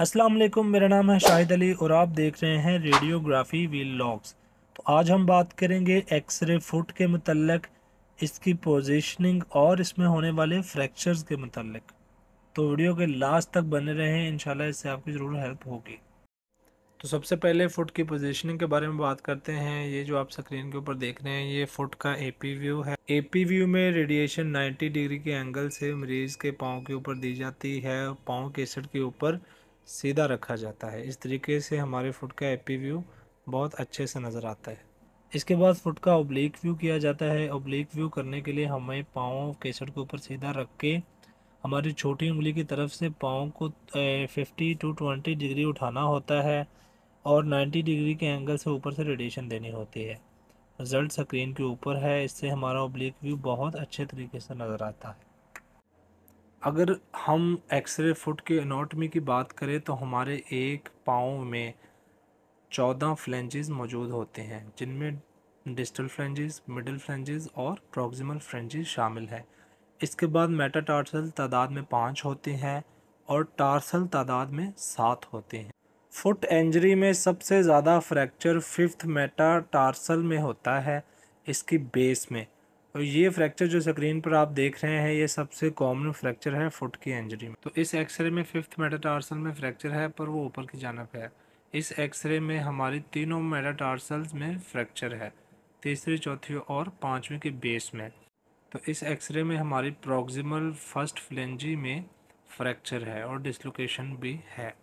अस्सलाम वालेकुम मेरा नाम है शाहिद अली और आप देख रहे हैं रेडियोग्राफी वील लॉग्स तो आज हम बात करेंगे एक्सरे फुट के मतलब इसकी पोजीशनिंग और इसमें होने वाले फ्रैक्चर्स के मतलब तो वीडियो के लास्ट तक बने रहें इंशाल्लाह इससे आपकी ज़रूर हेल्प होगी तो सबसे पहले फ़ुट की पोजीशनिंग के बारे में बात करते हैं ये जो आप स्क्रीन के ऊपर देख रहे हैं ये फ़ुट का एपी व्यू है एपी व्यू में रेडिएशन 90 डिग्री के एंगल से मरीज़ के पाँव के ऊपर दी जाती है पाँव के सिर के ऊपर सीधा रखा जाता है इस तरीके से हमारे फुट का एपी व्यू बहुत अच्छे से नज़र आता है इसके बाद फुट का ओब्लिक व्यू किया जाता है ओब्लिक व्यू करने के लिए हमें पाँव केसर के ऊपर सीधा रख के हमारी छोटी उंगली की तरफ से पाँव को फिफ्टी टू ट्वेंटी डिग्री उठाना होता है और नाइन्टी डिग्री के एंगल से ऊपर से रेडिएशन देनी होती है रिजल्ट स्क्रीन के ऊपर है इससे हमारा ओब्लिक व्यू बहुत अच्छे तरीके से नज़र आता है अगर हम एक्सरे फुट के एनाटमी की बात करें तो हमारे एक पाँव में चौदह फ्लेंजेस मौजूद होते हैं जिनमें डिस्टल फ्लेंजेस मिडल फ्लेंजेस और प्रॉक्सिमल फ्लेंजेस शामिल हैं इसके बाद टार्सल तादाद में पाँच होते हैं और टार्सल तादाद में सात होते हैं फुट इंजरी में सबसे ज़्यादा फ्रैक्चर फिफ्थ मेटा टार्सल में होता है इसकी बेस में और ये फ्रैक्चर जो स्क्रीन पर आप देख रहे हैं ये सबसे कॉमन फ्रैक्चर है फुट की इंजरी में तो इस एक्सरे में फिफ्थ मेटाटार्सल में फ्रैक्चर है पर वो ऊपर की जानब है इस एक्सरे में हमारी तीनों मेटाटार्सल्स में फ्रैक्चर है तीसरी चौथी और पाँचवीं के बेस में तो इस एक्सरे में हमारी प्रॉक्सिमल फर्स्ट फ्लेंजी में फ्रैक्चर है और डिसलोकेशन भी है